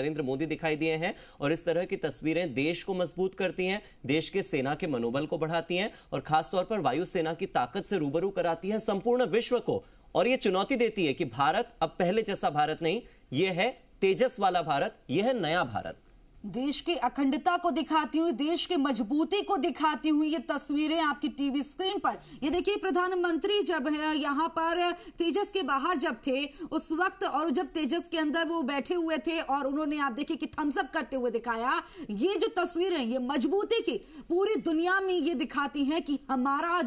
नरेंद्र मोदी दिखाई दिए हैं और इस तरह की तस्वीरें देश को मजबूत करती हैं देश के सेना के मनोबल को बढ़ाती हैं और खासतौर पर वायुसेना की ताकत से रूबरू कराती हैं संपूर्ण विश्व को और यह चुनौती देती है कि भारत अब पहले जैसा भारत नहीं यह है तेजस वाला भारत यह है नया भारत देश की अखंडता को दिखाती हुई देश की मजबूती को दिखाती हुई ये तस्वीरें आपकी टीवी स्क्रीन पर ये देखिए प्रधानमंत्री जब यहाँ पर तेजस के बाहर जब थे उस वक्त और जब तेजस के अंदर वो बैठे हुए थे और उन्होंने आप देखिए कि थम्सअप करते हुए दिखाया ये जो तस्वीरें ये मजबूती की पूरी दुनिया में ये दिखाती है कि हमारा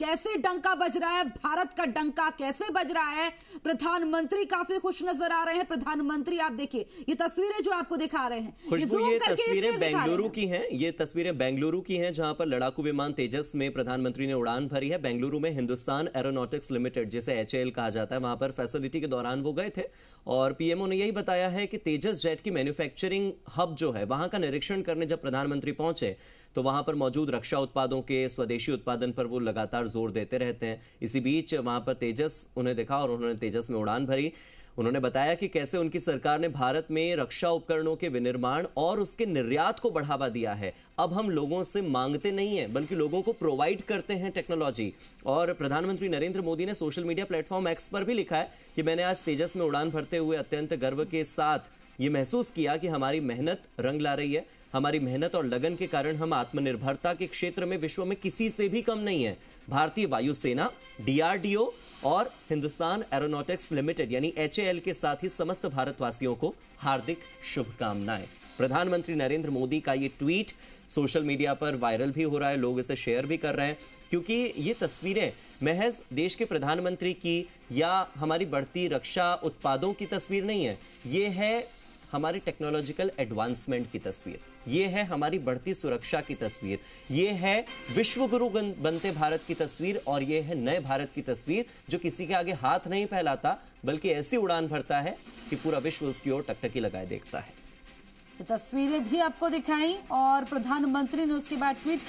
कैसे डंका बज रहा है भारत का डंका कैसे बज रहा है प्रधानमंत्री काफी खुश नजर आ रहे हैं प्रधानमंत्री आप देखिए ये तस्वीरें जो आपको दिखा रहे हैं ये, ये तस्वीरें बेंगलुरु की हैं ये तस्वीरें बेंगलुरु की हैं जहां पर लड़ाकू विमान तेजस में प्रधानमंत्री ने उड़ान भरी है बेंगलुरु में हिंदुस्तान एरोनोटिक्स लिमिटेड जिसे एच कहा जाता है वहां पर फैसिलिटी के दौरान वो गए थे और पीएमओ ने यही बताया है कि तेजस जेट की मैन्युफैक्चरिंग हब जो है वहां का निरीक्षण करने जब प्रधानमंत्री पहुंचे तो वहां पर मौजूद रक्षा उत्पादों के स्वदेशी उत्पादन पर वो लगातार लगातार जोर देते रहते हैं इसी बीच वहां पर तेजस उन्हें देखा और उन्होंने तेजस में उड़ान भरी उन्होंने बताया कि कैसे उनकी सरकार ने भारत में रक्षा उपकरणों के विनिर्माण और उसके निर्यात को बढ़ावा दिया है अब हम लोगों से मांगते नहीं है बल्कि लोगों को प्रोवाइड करते हैं टेक्नोलॉजी और प्रधानमंत्री नरेंद्र मोदी ने सोशल मीडिया प्लेटफॉर्म एक्स पर भी लिखा है कि मैंने आज तेजस में उड़ान भरते हुए अत्यंत गर्व के साथ ये महसूस किया कि हमारी मेहनत रंग ला रही है हमारी मेहनत और लगन के कारण हम आत्मनिर्भरता के क्षेत्र में विश्व में किसी से भी कम नहीं है भारतीय वायुसेना डीआरडीओ और हिंदुस्तान एरोनोटिक्स लिमिटेड यानी एच के साथ ही समस्त भारतवासियों को हार्दिक शुभकामनाएं प्रधानमंत्री नरेंद्र मोदी का ये ट्वीट सोशल मीडिया पर वायरल भी हो रहा है लोग इसे शेयर भी कर रहे हैं क्योंकि ये तस्वीरें महज देश के प्रधानमंत्री की या हमारी बढ़ती रक्षा उत्पादों की तस्वीर नहीं है ये है हमारी टेक्नोलॉजिकल एडवांसमेंट की तस्वीर ये है हमारी बढ़ती सुरक्षा की तस्वीर ये है विश्व गुरु बनते भारत की तस्वीर और ये है नए भारत की तस्वीर जो किसी के आगे हाथ नहीं फैलाता बल्कि ऐसी उड़ान भरता है कि पूरा विश्व उसकी ओर टकटकी लगाए देखता है तो तस्वीरें भी आपको दिखाई और प्रधानमंत्री ने उसके बाद ट्वीट